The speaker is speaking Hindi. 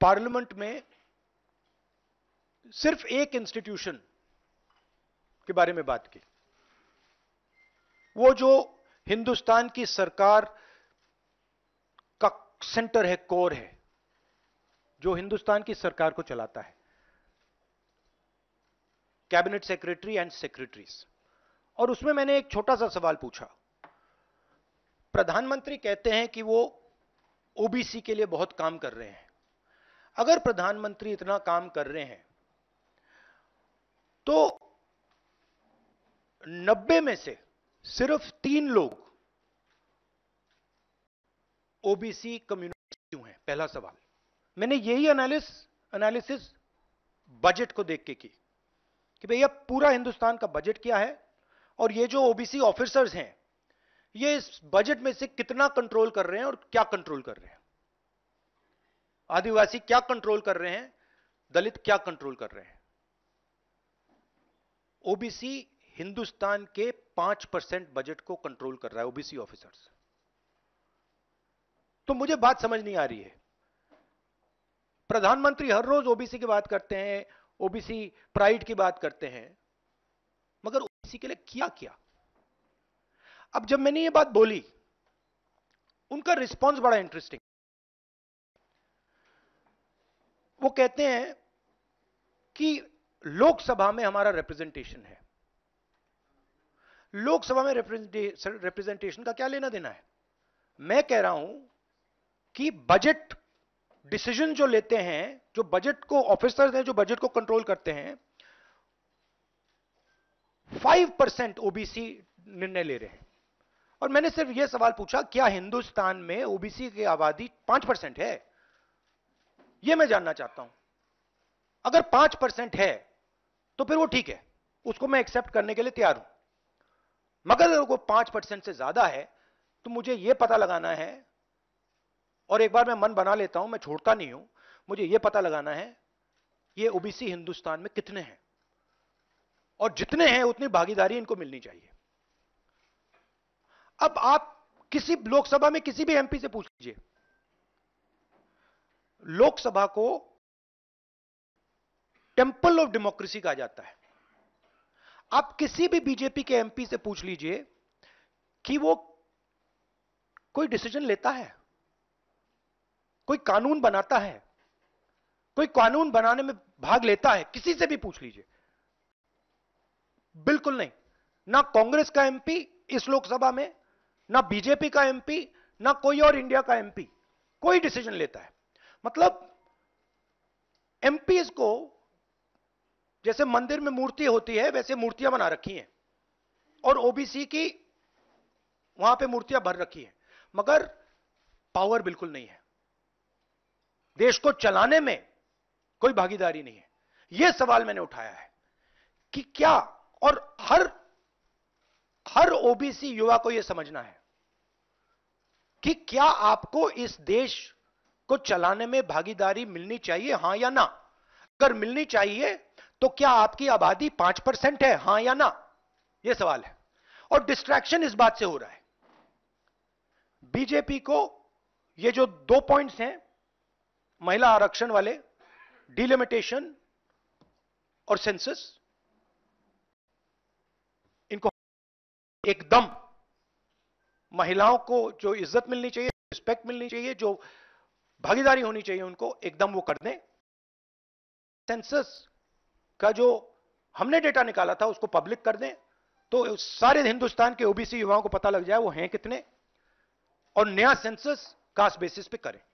पार्लियामेंट में सिर्फ एक इंस्टीट्यूशन के बारे में बात की वो जो हिंदुस्तान की सरकार का सेंटर है कोर है जो हिंदुस्तान की सरकार को चलाता है कैबिनेट सेक्रेटरी एंड सेक्रेटरीज और उसमें मैंने एक छोटा सा सवाल पूछा प्रधानमंत्री कहते हैं कि वो ओबीसी के लिए बहुत काम कर रहे हैं अगर प्रधानमंत्री इतना काम कर रहे हैं तो नब्बे में से सिर्फ तीन लोग ओबीसी कम्युनिटी क्यों है पहला सवाल मैंने यही एनालिस एनालिसिस बजट को देख के की कि भैया पूरा हिंदुस्तान का बजट क्या है और ये जो ओबीसी ऑफिसर्स हैं ये इस बजट में से कितना कंट्रोल कर रहे हैं और क्या कंट्रोल कर रहे हैं आदिवासी क्या कंट्रोल कर रहे हैं दलित क्या कंट्रोल कर रहे हैं ओबीसी हिंदुस्तान के पांच परसेंट बजट को कंट्रोल कर रहा है ओबीसी ऑफिसर्स तो मुझे बात समझ नहीं आ रही है प्रधानमंत्री हर रोज ओबीसी की बात करते हैं ओबीसी प्राइड की बात करते हैं मगर ओबीसी के लिए किया क्या अब जब मैंने ये बात बोली उनका रिस्पांस बड़ा इंटरेस्टिंग वो कहते हैं कि लोकसभा में हमारा रिप्रेजेंटेशन है लोकसभा में रिप्रेजेंटेशन का क्या लेना देना है मैं कह रहा हूं कि बजट डिसीजन जो लेते हैं जो बजट को ऑफिसर्स हैं जो बजट को कंट्रोल करते हैं फाइव परसेंट ओबीसी निर्णय ले रहे हैं और मैंने सिर्फ यह सवाल पूछा क्या हिंदुस्तान में ओबीसी की आबादी पांच परसेंट है यह मैं जानना चाहता हूं अगर पांच परसेंट है तो फिर वो ठीक है उसको मैं एक्सेप्ट करने के लिए तैयार हूं मगर अगर वो पांच परसेंट से ज्यादा है तो मुझे यह पता लगाना है और एक बार मैं मन बना लेता हूं मैं छोड़ता नहीं हूं मुझे यह पता लगाना है ये ओबीसी हिंदुस्तान में कितने हैं और जितने हैं उतनी भागीदारी इनको मिलनी चाहिए अब आप किसी लोकसभा में किसी भी एमपी से पूछ लीजिए लोकसभा को टेंपल ऑफ डेमोक्रेसी कहा जाता है आप किसी भी बीजेपी के एमपी से पूछ लीजिए कि वो कोई डिसीजन लेता है कोई कानून बनाता है कोई कानून बनाने में भाग लेता है किसी से भी पूछ लीजिए बिल्कुल नहीं ना कांग्रेस का एमपी इस लोकसभा में ना बीजेपी का एमपी ना कोई और इंडिया का एमपी कोई डिसीजन लेता है मतलब एमपीज को जैसे मंदिर में मूर्ति होती है वैसे मूर्तियां बना रखी हैं और ओबीसी की वहां पे मूर्तियां भर रखी हैं मगर पावर बिल्कुल नहीं है देश को चलाने में कोई भागीदारी नहीं है यह सवाल मैंने उठाया है कि क्या और हर हर ओबीसी युवा को यह समझना है कि क्या आपको इस देश को चलाने में भागीदारी मिलनी चाहिए हां या ना अगर मिलनी चाहिए तो क्या आपकी आबादी पांच परसेंट है हां या ना यह सवाल है और डिस्ट्रैक्शन इस बात से हो रहा है बीजेपी को ये जो दो पॉइंट्स हैं महिला आरक्षण वाले डिलिमिटेशन और सेंसस इनको एकदम महिलाओं को जो इज्जत मिलनी चाहिए रिस्पेक्ट मिलनी चाहिए जो भागीदारी होनी चाहिए उनको एकदम वो कर दें सेंसस का जो हमने डेटा निकाला था उसको पब्लिक कर दें तो सारे हिंदुस्तान के ओबीसी युवाओं को पता लग जाए वो हैं कितने और नया सेंसस कास्ट बेसिस पे करें